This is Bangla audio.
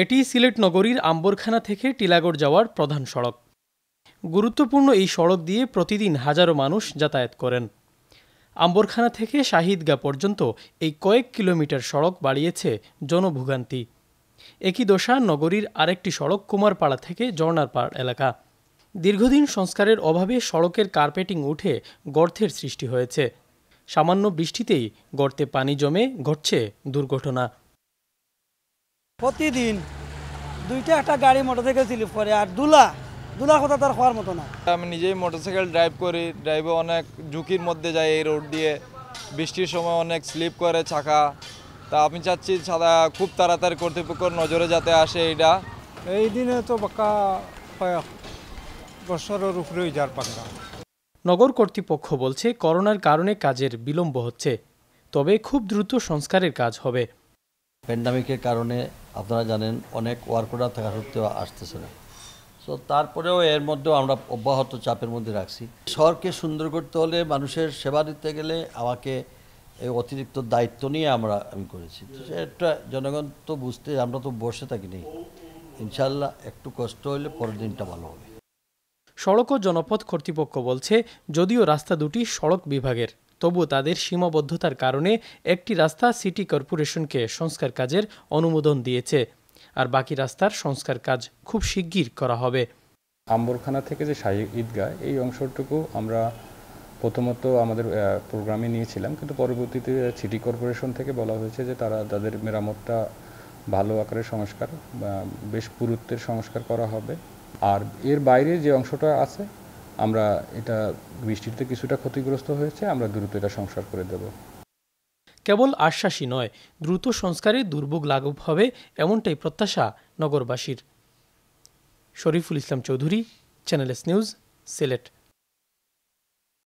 এটি সিলেট নগরীর আম্বরখানা থেকে টিলাগড় যাওয়ার প্রধান সড়ক গুরুত্বপূর্ণ এই সড়ক দিয়ে প্রতিদিন হাজারো মানুষ যাতায়াত করেন আম্বরখানা থেকে শাহিদগা পর্যন্ত এই কয়েক কিলোমিটার সড়ক বাড়িয়েছে জনভোগান্তি একই দশা নগরীর আরেকটি সড়ক কুমারপাড়া থেকে জর্নারপাড় এলাকা দীর্ঘদিন সংস্কারের অভাবে সড়কের কার্পেটিং উঠে গর্তের সৃষ্টি হয়েছে সামান্য বৃষ্টিতেই গর্তে পানি জমে ঘটছে দুর্ঘটনা প্রতিদিন দুইটা একটা গাড়ি মোটরসাইকেল স্লিপ করে আর দুলা দুলা কথা তার হওয়ার মতো না আমি নিজেই মোটরসাইকেল ড্রাইভ করি ড্রাইভে অনেক ঝুঁকির মধ্যে যাই এই রোড দিয়ে বৃষ্টির সময় অনেক স্লিপ করে ছাকা তা আমি চাচ্ছি সাদা খুব তাড়াতাড়ি কর্তৃপক্ষের নজরে যাতে আসে এইটা এই দিনে তো বাক্কা কয়েক বছরের উপরে যার পাকা নগর কর্তৃপক্ষ বলছে করোনার কারণে কাজের বিলম্ব হচ্ছে তবে খুব দ্রুত সংস্কারের কাজ হবে প্যান্ডামিকের কারণে আপনারা জানেন অনেক ওয়ার্করা থাকা সত্ত্বেও আসতেছে না সো তারপরেও এর মধ্যেও আমরা অব্যাহত চাপের মধ্যে রাখছি শহরকে সুন্দর করতে হলে মানুষের সেবা দিতে গেলে আমাকে এই অতিরিক্ত দায়িত্ব নিয়ে আমরা আমি করেছি সেটা জনগণ তো বুঝতে আমরা তো বসে থাকি নেই ইনশাল্লাহ একটু কষ্ট হলে পরের দিনটা ভালো হবে সড়ক ও জনপথ কর্তৃপক্ষ বলছে যদিও রাস্তা দুটি সড়ক বিভাগের তবু তাদের সীমাবদ্ধতার কারণে একটি রাস্তা সিটি কর্পোরেশনকে সংস্কার কাজের অনুমোদন দিয়েছে আর বাকি রাস্তার সংস্কার কাজ খুব শিগগির করা হবে আম্বরখানা থেকে যে শাহী ঈদগাহ এই অংশটুকু আমরা প্রথমত আমাদের প্রোগ্রামে নিয়েছিলাম কিন্তু পরবর্তীতে সিটি কর্পোরেশন থেকে বলা হয়েছে যে তারা তাদের মেরামতটা ভালো আকারে সংস্কার বেশ পুরুত্বের সংস্কার করা হবে আর এর বাইরে যে অংশটা আছে আমরা এটা বৃষ্টিতে কিছুটা ক্ষতিগ্রস্ত হয়েছে আমরা দ্রুত এটা সংস্কার করে দেব কেবল আশ্বাসই নয় দ্রুত সংস্কারে দুর্ভোগ লাঘব হবে এমনটাই প্রত্যাশা নগরবাসীর শরীফুল ইসলাম চৌধুরী চ্যানেলস নিউজ সিলেট